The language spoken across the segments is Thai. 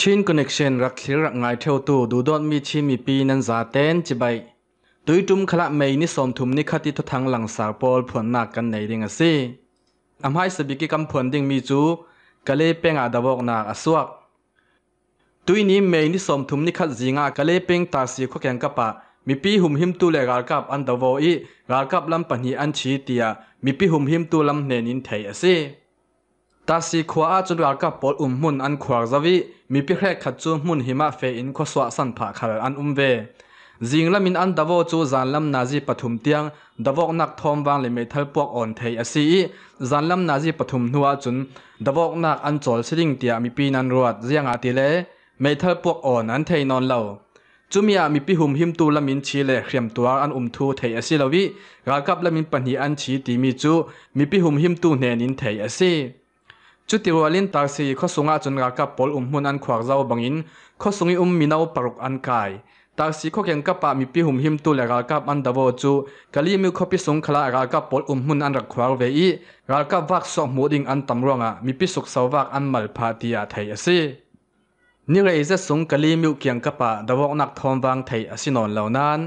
ชินคอนเนคชันรักเี่รักไงเท่าตัวดูดอนมีชินมีปีนั้นซาเต้นจีบไปตุยจุ่มขละเมม่นิสมทุมนิคติทุทังหลังสาวปอลผลหนักกันในเรื่องสิอำให้สบิกิกำผลดิ่งมีจูกะเล่เป็งอาดบวกนักอสวกตุยนี้เม่นิสมทุมนิคติจิงากะเล่เป็งตาสีขวแกงกะปะมีปีหุมหิมตัวเลกากับอันดาวอีกากับลำปันหีอันชีตียมีปีหุมหิมตัวลำเนนินไทยสิตาสีขวาจุดอากับปอลอุ่มมุนอันขวากซาวิมีพิเครขัดจูมุนหิมะเฟอินขวสวสันผาขัลอันอุ่มเวจิงละมินอันดาวจูจานลำนาจีปฐุมเตียงดาวกนักทอมวางเลยเมทัลปวกอ่อนเทยอสีจานลำนาจีปฐุมนัวจุนดาวกนักอันจอลสิงเตียมีปีนันรวดเรียงอาติเลเมทัลปวกอ่อนอันเทยนอนเหล่าจุมียมีพิหุมหิมตูละมินชีเลเขียมตัวอันอุ่มทูเทยอสีลวิรากับละมินปัญญาอันชีตีมีจูมีพิหุมหิมตูเนนินเทยอสีจุดที่ว่าลินตาสีข้อสงอาจนรากปอลอุ้มหุ่นอันขวากเจ้าบังอินข้อสงอุ้มมีนาวปรุกอันกายตาสีข้อแข่งกับปะมีพิหุมหิมตุเลกากับอันดาวจูกะลีมีข้อพิสงคลารากับปอลอุ้มหุ่นอันรักขวากเวีรากับวักสอกมูดิงอันตำรวงอ่ะมีพิสุกสาววักอันมัลพาติยาไทยสินี่เลยจะสงกะลีมี้อเกียงกับปะดาวนักทอมวังไทยสินอนเหล่านั้น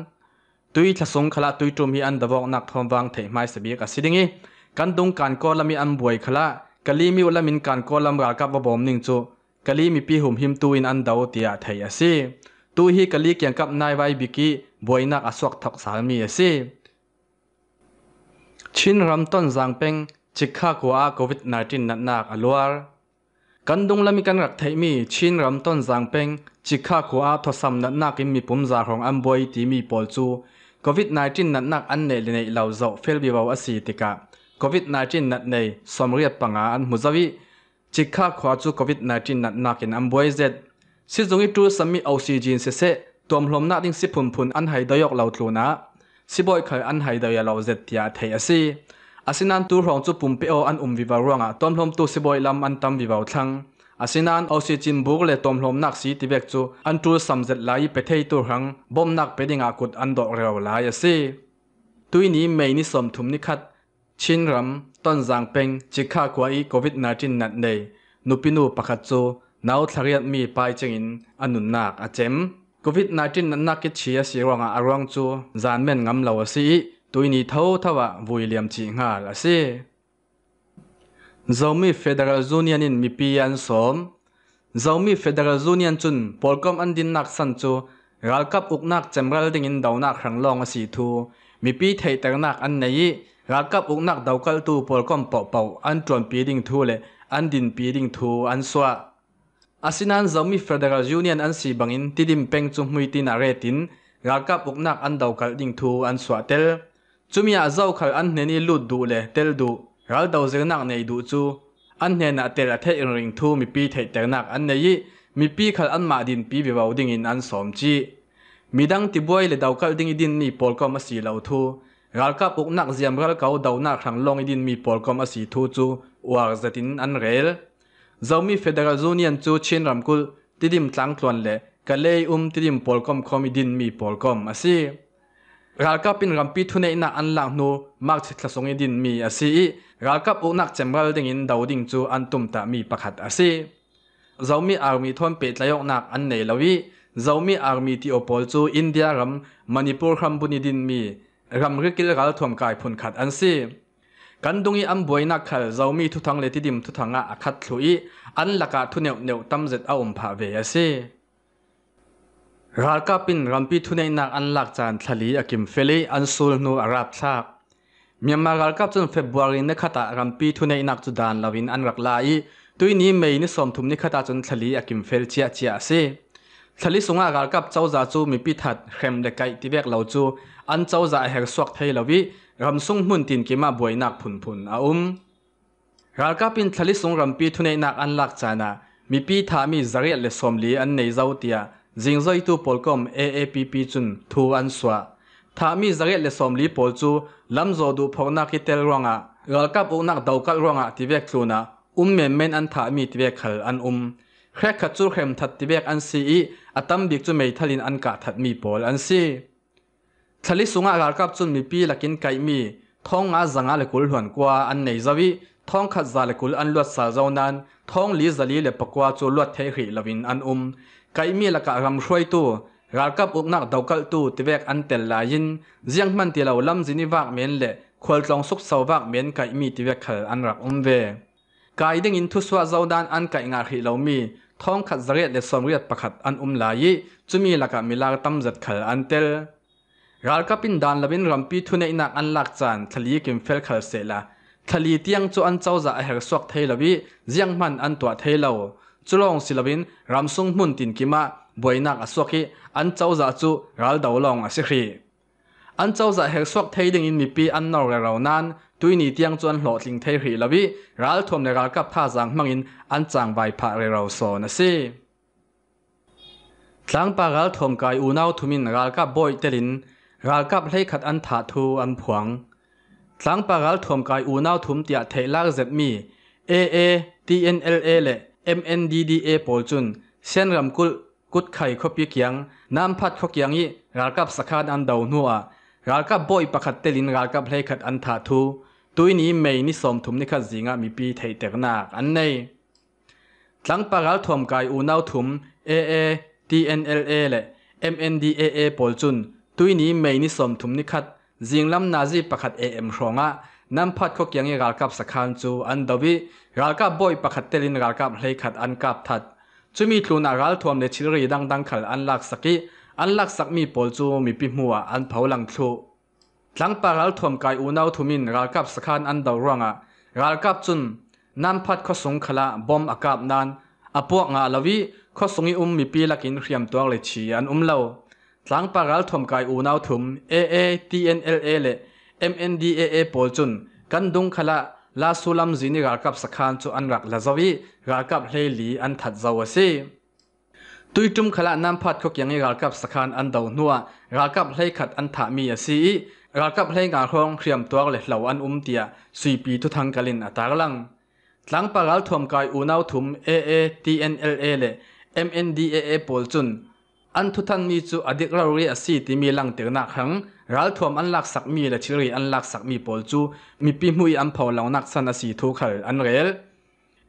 ตุยทศงคลาตุยจุมีอันดาวนักทอมวังไทยไม่สบายกสิดินีกันดงการกอละมีอันบวยคลากะลีมีวุลามินการกอลัมรากับวบอมนิงจูกะลีมีปีหุมหิมตูอินอันดาวเตียไทยสิตูฮีกะลีเกียงกับนายไวบิกิบวยนักอสวกทักสามีสิชินรัมต้นจางเป็งจิกข้ากัวโควิด19นักหนักอลวาร์กันดงลามีกันรักไทยมีชินรัมต้นจางเป็งจิกข้ากัวทศมนักหนักมีปุ่มจาของอันบวยตีมีปอลจู COVID-19 นักหนักอันเนลในเหล่าเจ้าเฟลบิวาอสีติกา COVID-19 nat nei somriat panga an muzawi chikha khwa chu COVID-19 nat nakin amboi zet si zungi tu sami oxygen se se tom hlom na ding si phum phun an hai dayok lo tluna si boy khai an hai daya lo zet tia thei asi asinan tu rong chu pum pe o an um viwa ronga tom hlom tu si boy lam an tam viwa thlang asinan oxygen buk le tom hlom nak si tibek chu an tu samzet lai pe thei tu rang bom nak pe dinga kut an dok rew lai asi tuini meini som thum ni khat ชินรัมต้นจางเป็งจิกากวาอีโควิด19นัดนี้นุปินุปักจูน่าทักยัดมีไปจงอินอนุนักอาเจมโควิด19นั้นักกิจเชียร์สิ่งว่าอารมงจูจานเมนงำเหล่าสีตัวนี้เท่าทว่าวุ่ยเลียมจีงาละสิ z o มีเฟเด e r a l ูเนียนมีพีอันสมจ z มีเฟเด d e r a ูเนียนจุนปอกกอมอันดินนักสันจูรักกับอุกนักเจมรัลดิ้งอินดาวนักครั้งลองสีทูมีพีไทยตระนักอันไหน ra cấp uống nặng đầu cao tu bồi con bọc bọc ăn chuẩn bị đình thu lệ ăn đình bị đình thu ăn xoa asinan giống mi federal union ăn xì bằng in tidim peng chung mui tin are tin ra cấp uống nặng ăn đầu cao đình thu ăn xoa tel chúng mi à giàu khởi ăn nên lụt đủ lệ tel đủ ra đầu dễ nặng này đủ chu ăn nên nà tel là thế ring thu mi pi thấy tel nặng ăn này mi pi khởi ăn mà đình pi về vào đình in ăn xóm chi mi đang ti boy lệ đầu cao đình in ni bồi con mà xì lâu thu รัลกับอุกนักเซียมรัลเขาดาวนักทางลงอดินมีปอลกอมอสีทูจูวาร์เซตินอันเรลจอมีเฟเดรัลจูเนียนจูเชนรัมกุลติดมตั้งตัวเละก็เลยอุ้มติดมปอลกอมคอมอดินมีปอลกอมอสีรัลกับเป็นรัมปีทุนเอินาอันหลังนูมักจะส่งอดินมีอสีรัลกับอุกนักเซมรัลดึงอินดาวดิ่งจูอันตุ่มตามีประคัดอสีจอมีอาร์มีทอนเปิดลายอกนักอันเนลวีจอมีอาร์มีที่อพอลจูอินเดียรัมมานิปูรคัมบุนิดินมีรำริกิลกลทอมกายพุนขัดอันซีกันดงอีอันบวยนักขัดเจ้มีทุทังเลติดิมทุทังอาขัดลุย อันลักกาทุเนียวเนียวตั้มเจ็ดเอาอุมพาเวสีรากาปินรำปีทุเนียนักอันลักจานทะลีอากิมเฟลีอันสูลนูอาราบชากมียมารากาจนเฟบวารินเนคตารำปีทุเนียนักจุดานลาวินอันรักลายตุยนี้ไม่นิสสมทุมนิคตาจนทะลีอากิมเฟลเจียเจียสี thali sunga gar kap chauza chu mi pi that khem le kai ti vek lo chu an chauza her thấy thei lowi ram sung mun tin kiếm mà bồi nak phun phun a um gar kap in thali sung ram pi thunei nak an lak chana mi pi tha mi zari le som li an nei zau tia jing zoi tu a a p p chun thu an swa tha mi zari le som li pol chu lam zo du phona ki tel à, gar kap u nak dau kal ronga ti vek thluna um mềm mềm an tha mi ti vek khal an um แค่ขัดจูเข้มทัดติเบกอันซีอัตัมบิกจูเมทัลินอันกะทัดมีปอลอันซีทลิสุงอาการกับจุนมีปีลักินไกมีท้องอาจังอาเลกุลหวนกว่าอันไหนจวีท้องขัดจาเลกุลอันลวดสาเจ้านั้นท้องลีจลีเลปกว่าจูลวดเทหิลวินอันอุมไกมีละกะรำช่วยตัวรักกับอุกนักดาวกัลตูติเวกอันเตลลายินเจียงมันตีเราลำจินิวากเมนเละควรลองสุกเสาวากเมนไกมีติเวกขลอันรักอุมเวกายดิ่งอินทุสวาเจ้าดานอันไกงาหิเรามีท้องขัดเรียดเดสมเรียดประขัดอันอุ้มลายจุมีหลักมิลาตั้มจัดขัลอันเตลรัลกับปินดานลับินรัมปีทุนในนักอันหลักจานทะลีกิมเฟลขัลเสละทลีเตียงจูอันเจ้าจะเฮรสวกเทลวิเจียงมันอันตัวเทลาจุลองศิลปินรัมซุงมุนตินกิมาบวยนักอสวกิอันเจ้าจะจูรัลดาวลองอสิครีอันเจ้าจะเฮกสวกเทดยงอินมีปีอันนอร์เรานั้นตุยนี่เตียงจวนหลอดลิงเทียรีละวิรัลทมในรักกับท่าจังมังอินอันจังใบพระเราโซนะสิทังปารัลทมกายอูนาวทุมินรักกับบอยเตลินรักกับเลขัดอันถาทูอันผวงทังปารัลทมกายอูนาวทุมเตียเทลักเจ็ดมี A A T N L A และ M N D D A ปอลจุนเส้นรำกุลกุดไข่ขบยิกยังน้ำพัดขกยังอีรักกับสกัดอันเดาหนัวรัลกับบอยประคัดเตลินรัลกับเพลขัดอันถาทูตัวนี้ไม่นิสมถุมนิขัดสิงะมีปีไทยเตกนาอันในทั้งปารัลถอมกายอูนาวถุม AA D n l a และ MNDAA ปอลจุนตัวนี้ไม่นิสมถุมนิขัดจิงลำนาจีประคัด AM รองะนำพัดขกยังรัลกับสักขารจูอันดับวิรัลกับบอยประคัดเตลินรัลกับเพลขัดอันกับทัดจะมีทวนารัลถ่มในชิลรีดังดังขัดอันลักสกิอันลักสักมีปอลจูมีปิมัวอันเผาหลังทุหลังปารัลทอมกยอูนาวทุมินรักกับสคันอันดาวรังอ่ะรักกับจุนนันพัดข้อสงขละบอมอากาศนั้นอปวกงาลวีข้อสงอุมมีปีละกินเรียมตัวเลยชีอันอุมเล่าหลังปารัลทอมกยอูนาวทุม A A T N L A เล M N D A A ปอลจุนกันดุงขละลาสุลัมจินรักกับสคันจูอันรักลาจวีรักกับเฮลีอันถัดจาวซีตุยจุมขละน้ำพัดกยังให้รักับสคานอันเดาหนัวรักับให้ขัดอันถามีสีรักับให้งานห้องเครียมตัวเหลเหล่าอันอุ้มเตียสีปีทุทังกลินอตากลังหลังปารัลทวมกายอูนาวถุม A A T N L A เล่ M N D A A ปอลจุนอันทุทันมีจูอดีตเราเรียสีที่มีหลังเตียงนักขังรัลทวมอันลักสักมีและชิรีอันลักสักมีปอลจูมีปีมุยอันเผาเหล่านักสันสีทุกข์อันเรล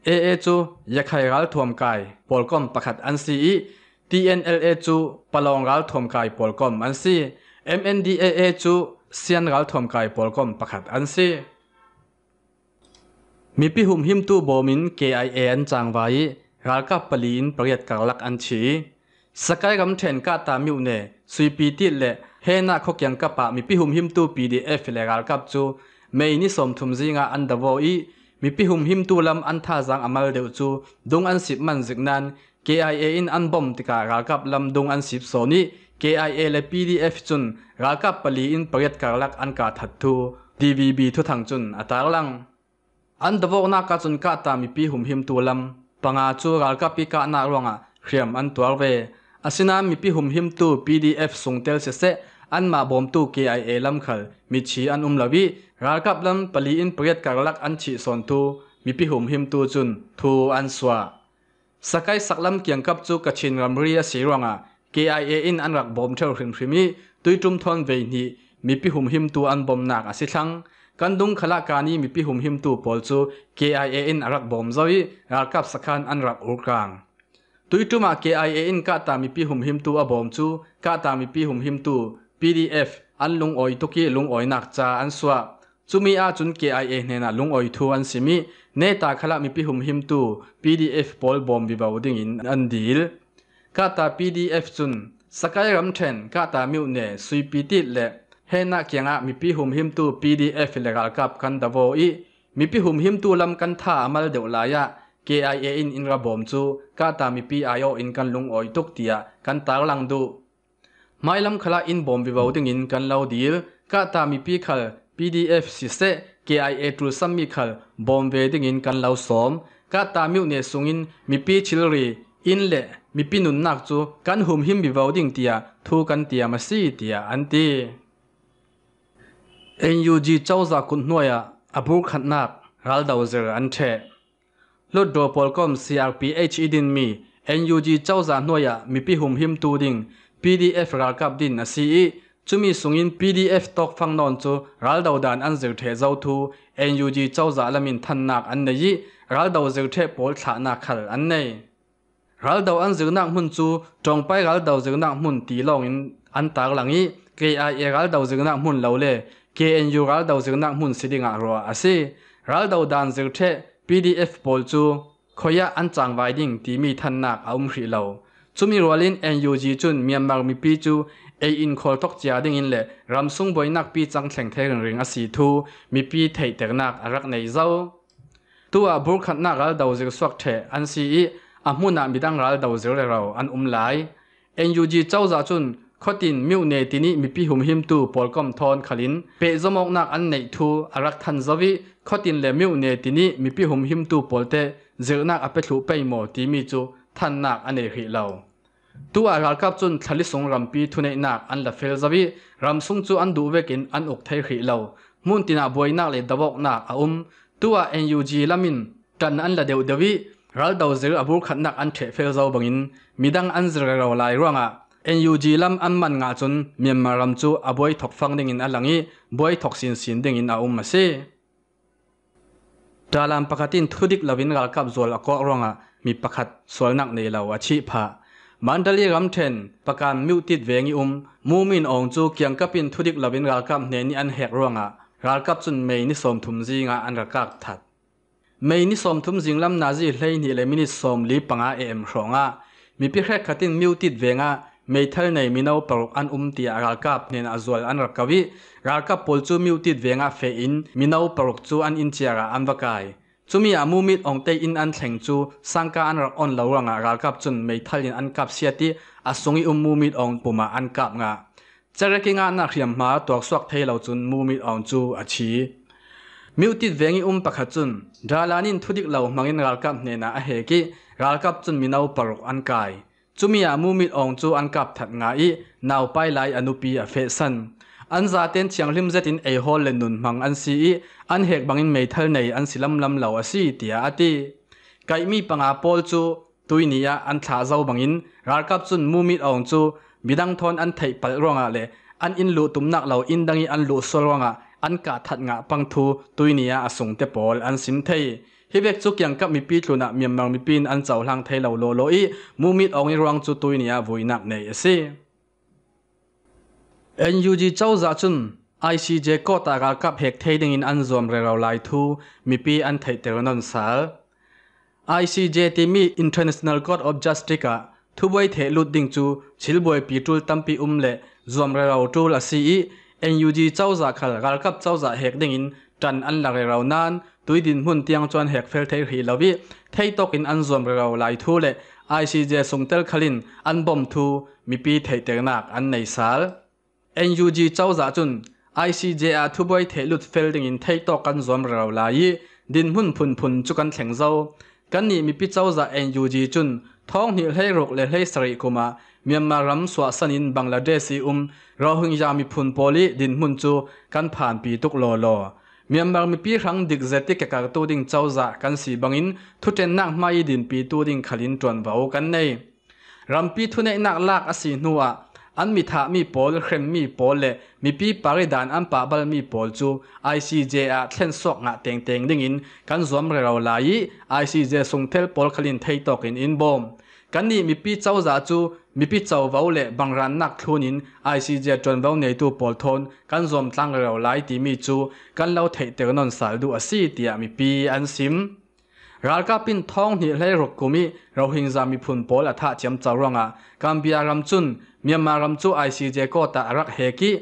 AA จูยาไขรัลทวมกายปอลกอมประคัดอันซีอี TNLA จูปลองรัลทวมกายปอลกอมอันซี MNDAA จูเซียนรัลทวมกายปอลกอมประคัดอันซีมีพิหุมหิมตู้โบมิน KIA อันจางไว้รัลกับปลีนประเยดกลักอันชีสกายกำเทนกาตามิวเนสุยปีติเละเฮนาคกยังกะปะมีพิหุมหิมตู้ PDF เลรัลกับจูเมนี่สมทุมซิงาอันดาวอี mi pi hum him tu lam an tha zang amal deu chu dung an sip man zik nan KIA in an bom tika ra kap lam dung an sip so ni KIA le PDF chun ra kap pali in paret karlak an ka that thu DVB thu thang chun atar lang an dawok na ka chun ka ta mi pi hum him tu lam panga chu ra kap pi ka na ronga hriam an tuar ve asina mi pi hum him tu PDF sung tel se se an ma bom tu ke ai e lam khal mi chi an um lawi rar kap lam pali in priet karlak an chi son tu mi pi hum him tu chun thu an swa sakai saklam kiang kap chu kachin ramri a siranga KIA in an rak bom theu hrim hrimi tuitum thon ve ni mi pi hum him tu an bom nak a si thlang kan dung khala ka ni mi pi hum him tu pol chu KIA in arak bom zoi ral kap sakhan an rak ur kang tuituma KIA in ka ta mi pi hum him tu a bom chu ka ta mi pi hum him tu PDF อันลุงออยทุกี้ลุงออยนักจ้าอันสวะจุมีอาจุนเกไอเอเนี่ยนะลุงออยทูอันสิมีเนตาขลักมีพิหุมหิมตู PDF บอลบอมบิบาวดิ่งอินอันดีลกาตา PDF จุนสกายรัมเทนกาตามิวเนสุยปีติเละเฮนักยังอามีพิหุมหิมตู PDF เลกาลกับคันดาวอีมีพิหุมหิมตูลำกันท่ามาเดวลายะ KIA in in ra bom chu ka ta mi PIO in kan lung oi tuk tia kan tar l ลังดู mailam khala in bom bi voting in kan lo dil ka ta mi pi khal pdf si se kia tu sam mi khal bom ve ding in kan lo som ka ta mi ne sung in mi pi chil ri in le mi pi nun nak chu kan hum him bi voting tia thu kan tia ma si tia an ti NUG chawza kun noya abur khat nak ral dau zer an the lot do polcom crph idin mi NUG chawza noya mi pi hum him tu ding PDF ral kap din na si i chumi sungin PDF tok phang non chu ral dau dan an zer the zau thu NUG chau za lamin than nak an nei i ral dau zer the pol tha na khal an nei ral dau an zer nak mun chu tong pai ral dau zer nak mun ti long in an tar lang i KIA ral dau zer nak mun lo le KNU ral dau zer nak mun sidinga ro ase ral dau dan zer the PDF pol chu khoya an chang wai ding ti mi than nak aum hri lo chumi lên NUG chun Myanmar mi pi chu a in khol tok chia ding in le ramsung boi nak pi chang thleng the rừng ring a si thu mi pi thei tek nak arak nei zau tu a bur khat na gal dau zir swak the an si i a mu na midang ral dau zir le rao an um lại NUG Châu za chun khotin miu ne tini mi pi hùng him tu polkom thon khalin pe zomok nak an nei thu rắc than zawi khotin le miu ne tini mi pi hùng him tu polte zirnak ape thu pe mo ti mi chu than anh ane hi lo tu a ral kap chun thali sung rampi thunei nak an la fel zawi ram sung chu an du vekin an uk thei khri lo mun tina boi nak le dawok nak a um tu a NUG lamin tan an la deu dawi ral dau zir abur khat nak an the fel zo bangin midang an zir ro lai ronga NUG lam an man nga chun Myanmar ram chu a boi thok phang ding in alangi boi thok sin sin ding in a um ma se dalam pakatin thudik lovin ral kap zol a ko ronga mi pakhat solnak nei lo a chi pha มันะเลีรัมเทนประการมิวติดเวงิอุมมูมินองจูเกียงกับปินทุดิกลาวินรักับเนนี่อันแหกร่วงอ่ะรักับจุนเมนิสมทุมจิงอ่ะอันรักกักทัดเมนิสมทุมจิงลำนาจีเลนี่เลมินิสมลีปังอ่ะเอ็มรสองอ่ะมีพิเรกขัดินมิวติดเวงอ่ะเมทัลในมินาปรกอันอุมตีรักับเนนอจวลอันรักกวิรักับปอลจูมิวติดเวงอ่ะเฟอินมินาปรกจูอันอินเชียร์อันวกายจุมีอามูมิดองเตอินอันแข่งจูสังกาอันรักออนเหลารังอารักับจนไม่ทันลินอันกับเสียทีอาสงอิอุมมูมิดองปุมาอันกับงาจะเรียกงานนักเรียนมาตัวสวกเทเหลาจนมูมิดองจูอาชีมิวติดเวงอุมปะขจุนดาลานินทุดิกเหลวมังอินรักับเนน่าเฮกิรักับจนมีนาวปรุกอันกายจุมีอามูมิดองจูอันกับถัดงาอีนาวไปไลอนุปีอเฟสัน an za ten chiang lim zetin ei hol le nun mang an si i an hek bangin mei thal nei an silam lam lo a si tia ati kai mi panga pol chu tui ni a an tha zau bangin rar kap chun mu mit ong chu midang thon an thei pal ronga le an in lu tum nak lo in dangi an lu sol ronga an ka that nga pang thu tui ni a asung te pol an sim thei hi vek chu kyang kap mi pi thluna miam mang mi pin an chau hlang thei lo lo lo i mu mit ong i rang chu tui ni a vui nak nei ase NUG châu giả chun ICJ có ta gà cặp hẹc thay đình in ăn dùm rè rào lại thu mi pi ăn thầy tèo non sá. ICJ timi International Court of Justice à thu bôi thể lụt đình chu chil bôi pi tu tâm pi um lệ dùm rè rào tu là si i NUG châu giá khal gà cặp châu giả hẹc đình in trần ăn là rè rào nan tùy đình hun tiang chuan hẹc phèl thay hì lâu vi thay tóc in ăn dùm rè rào lại thu lệ ICJ sung tel khẩn ăn bom thu mi pi thầy tèo nạc ăn nầy sá. NUG เจ้าจ่าจุน ICJR ทุบวยเทลุดเฟลดิงอินเทคตอกันรวมเราลายดินหุ่นพุนพุนจุกันแข็งเจ้ากันนี่มีพิเจ้าจ่า NUG จุนท้องหิลให้รกเลให้สริกุมาเมียนมารัมสวาสนินบังลาเดซีอุมเราหึงยามีพุนโพลีดินมุนจูกันผ่านปีตุกโลโลเมียนมามีปีครั้งดิกเจติกกากตูดิงเจ้าจ่ากันสีบังอินทุเจนนักไม่ดินปีตูดิงขลินจวนเบากันในรัมปีทุเนนักลากอสีนัวอันมีท่ามีโพลเข้มมีโพลเละมีปีปาริดานอันปะบลมีโพลจู ICJ อาเช่นสอกงะเต็งเต็งดิ่งอินกันสวมเราลาย ICJ ส่งเทลโพลคลินไทยตกินอินบอมกันนี้มีปีเจ้าจ้าจู มีปีเจ้าว้าเละบางรันนักทุนิน ICJ จนว้าในตัวโพลทอนกันสวมตั้งเราลายตีมีจูกันเราไทยเตอนนสายดูอาซีเตียมีปีอันซิมรัลกาปินท้องนี่เลยรกกุมิเราหิงจามีพุนโปละท่าเจียมจารองอ่ะกัมเบียรัมจุนเมียนมารัมจูไอซีเจก็ตารักเฮกิ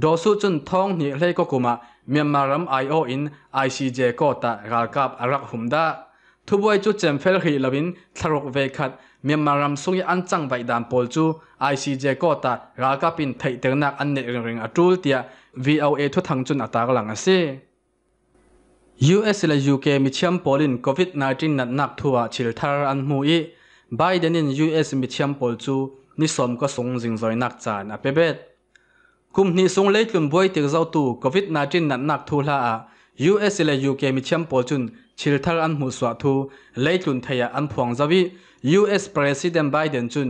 โดสุจุนท้องนี่เลยก็กุมะเมียนมารัมไอโออินไอซีเจก็ตารัลกับรักหุมดาทุบไว้จุดเจมเฟลฮีลวินทรกเวคัดเมียนมารัมสุงยอันจังใบดามโปลจูไอซีเจก็ตารัลกาปินไทเตอรนักอันเนริงริงอจูลเตียวีเอาเทุทางจุนอัตากลังอ่ะซี US และ UK มีเชื่อมปอลิน COVID-19 นัดหนักทัวชิลทาร์อันมูอีไบเดนิน US มีเชื่อมปอลจูนิสมก็สงจิงจอยนักจานอเปเบดคุมนี้สงเล็กลุ่มบวยติกเจ้าตู COVID-19 นัดหนักทัวละ US และ UK มีเชื่อมปอลจุนชิลทาร์อันมูสวาทูเล็กลุ่มทยาอันพวงจวี US President Biden จุน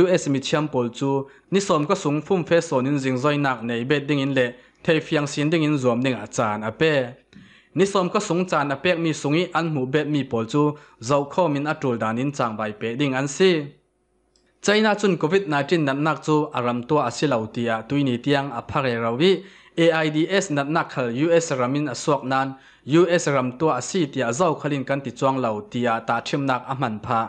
US มีเชื่อมปอลจูนิสมก็สงฟุ่มเฟสโซนินจิงจอยนักในเบดดิ้งอินเล่เทฟียงซินดิ้งอินรวมดิ้งอาจารย์อเปนิสมก็สงจานอเปกมีสุงิอันหมูเบดมีปอลจูเจ้าข้อมินอัตุลดานินจางใบเปดิงอันซีใจน่าจุนโควิด19นักนักจูอารมตัวอาศิลาวเตียตุยนิตียงอภาเรราวิ AIDS นักนักขลยูเอสรามินอสวกนันยูเอสรัมตัวอาศิตียเจ้าขลินกันติจวงลาวตียตาชิมนักอมันพา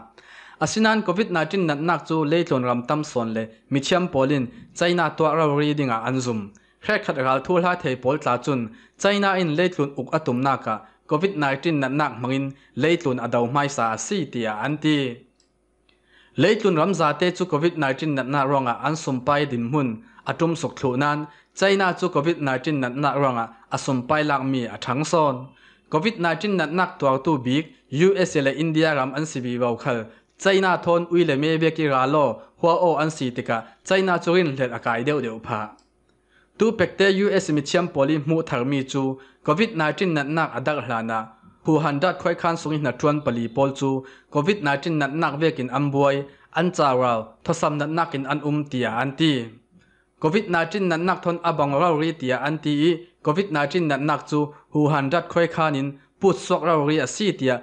อาศินั้นโควิด19นักนักจูเลยงนรำตั้มส่วนเลยมิเชียมปอลินใจน่าตัวเราเรียดิ่งอันซุมแค่ขัดรัลทูลหาเทปอลตาจุนไชน่าอินเล่ตุนอุกอตุมนากะ COVID-19 นักนักมังอินเล่ตุนอดาวไม่สาสีเตียอันตีเล่ตุนรัมซาเตจูวิดไน1 9นนักนักรองอ่อันสมไปดินมุนอตุมสุกถูนั้นไชน่าจูวิดไน1 9นนักนักรองอ่นอสมไปลักมีอาทังซอนวิดไน1 9นนักนักตัวตัวบิ๊ก US และอินเดียรัมอันสีบีเบาคัลไชน่าทนอุยเลเมเบกิราโลหัวโออันสีติกะไชน่าจูรินเลดอากาศเดียวเดียวพา tu pekte us m i c h a m poli mu tharmi chu covid 19 nat nak adal hlana pu handat khoi khan suin a t h n pali p o chu o v i d 19 nat nak vekin a n b u i an chaw r a thosam nat nak in an um tia an ti covid 19 nat nak thon abang raw ri tia an t covid 19 nat nak chu hu handat khoi khan in pu sok raw ri a si tia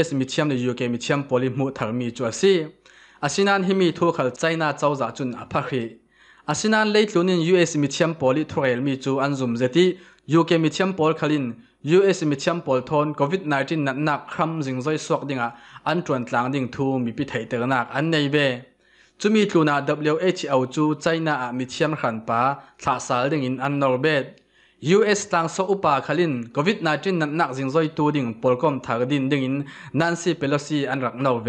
us mitcham e uk m i c h a m poli mu tharmi chu a si asinan himi thu khal china chaw za chun อาชนั้นเลุนินยูเอสมิเชีมพอลิทเรลมิจูอันซุมเซตียูเคมิเชีมพอลคลินยูเอสมิเชีมพอลทอนโควิด -19 นักหนักครั้มจิงซอยสวกดิ่งอันตรวจหลังดิ่งทูมีพิถีเตอร์นักอันในเบจูมีจูนา WHO จูใจน่าอมิเชีมขันป้าท่าสารดิ่งอินอันนอร์เบดยูเอสต่างสู้ป้าคลินโควิด -19 นักหนักจิงซอยตวดิ่งพอลคอมทาร์ดินดิ่งอินนันซี่เปโลซีอันรักนอร์เบ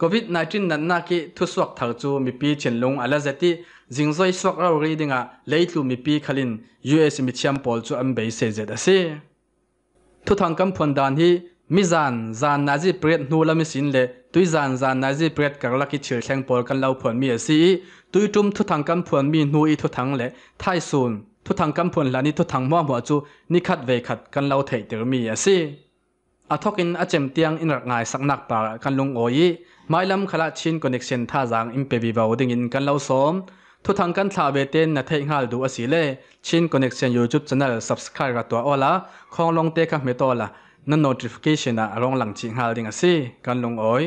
COVID-19 nan na ki thu suak thar chu mi pi chen lung ala zati zingjoi suak rau ri dinga leitlu mi pi khalin US mi chiam pol chu am bei se zet ase thu thang kam phon dan hi mi zan zan na ji pret nu mi sin le tui zan zan na ji pret kar la ki chil thleng pol kan lau phon mi ase tui tum thu thang kam phon mi nu i thu thang le thai sun thu thang kam phon lani thu thang mo mo chu ni khat ve khat kan lau thei ter mi ase athokin achem tiang in rak ngai saknak par kan lung oi ไม่ลำขลาดชินคอนเน็กชันท่าจางอิมเปบีบาวดิ่งอิกันเล่าซ้อมทุกทางกันทาเวเตนนัทเองฮัลดูอาศิเล่ชินคอนเน็กชันยูทูบช anel subscribe รตัวออละของลงเตะกับเมตตละนั่น notification อะรองหลังชิงฮัลดิ่งอาศิกันลงอ้อย